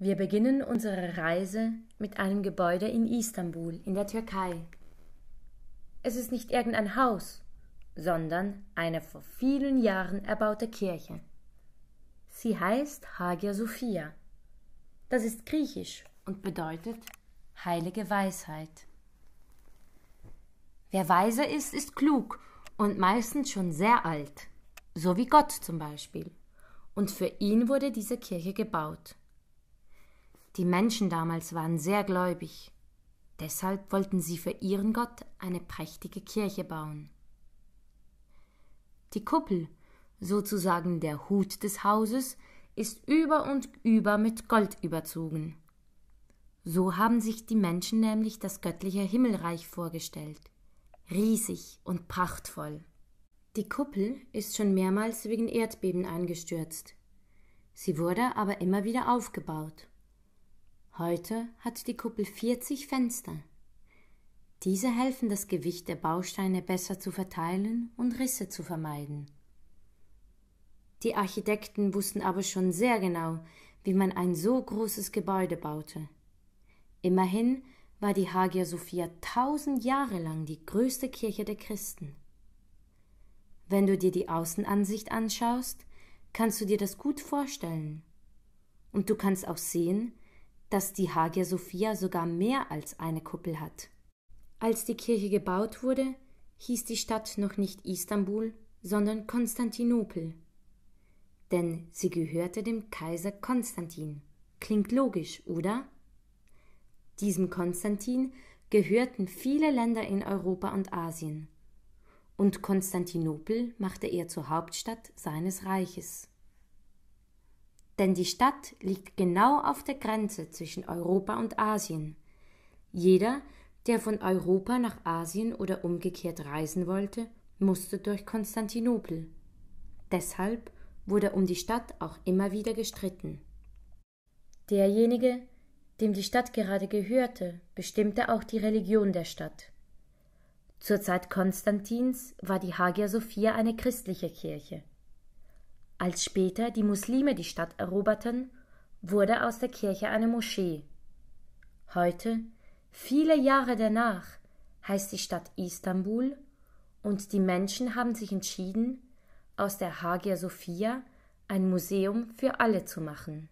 Wir beginnen unsere Reise mit einem Gebäude in Istanbul in der Türkei. Es ist nicht irgendein Haus, sondern eine vor vielen Jahren erbaute Kirche. Sie heißt Hagia Sophia. Das ist griechisch und bedeutet heilige Weisheit. Wer weise ist, ist klug und meistens schon sehr alt, so wie Gott zum Beispiel. Und für ihn wurde diese Kirche gebaut. Die Menschen damals waren sehr gläubig. Deshalb wollten sie für ihren Gott eine prächtige Kirche bauen. Die Kuppel, sozusagen der Hut des Hauses, ist über und über mit Gold überzogen. So haben sich die Menschen nämlich das göttliche Himmelreich vorgestellt. Riesig und prachtvoll. Die Kuppel ist schon mehrmals wegen Erdbeben eingestürzt. Sie wurde aber immer wieder aufgebaut. Heute hat die Kuppel 40 Fenster. Diese helfen, das Gewicht der Bausteine besser zu verteilen und Risse zu vermeiden. Die Architekten wussten aber schon sehr genau, wie man ein so großes Gebäude baute. Immerhin war die Hagia Sophia tausend Jahre lang die größte Kirche der Christen. Wenn du dir die Außenansicht anschaust, kannst du dir das gut vorstellen. Und du kannst auch sehen, dass die Hagia Sophia sogar mehr als eine Kuppel hat. Als die Kirche gebaut wurde, hieß die Stadt noch nicht Istanbul, sondern Konstantinopel. Denn sie gehörte dem Kaiser Konstantin. Klingt logisch, oder? Diesem Konstantin gehörten viele Länder in Europa und Asien. Und Konstantinopel machte er zur Hauptstadt seines Reiches denn die Stadt liegt genau auf der Grenze zwischen Europa und Asien. Jeder, der von Europa nach Asien oder umgekehrt reisen wollte, musste durch Konstantinopel. Deshalb wurde um die Stadt auch immer wieder gestritten. Derjenige, dem die Stadt gerade gehörte, bestimmte auch die Religion der Stadt. Zur Zeit Konstantins war die Hagia Sophia eine christliche Kirche. Als später die Muslime die Stadt eroberten, wurde aus der Kirche eine Moschee. Heute, viele Jahre danach, heißt die Stadt Istanbul und die Menschen haben sich entschieden, aus der Hagia Sophia ein Museum für alle zu machen.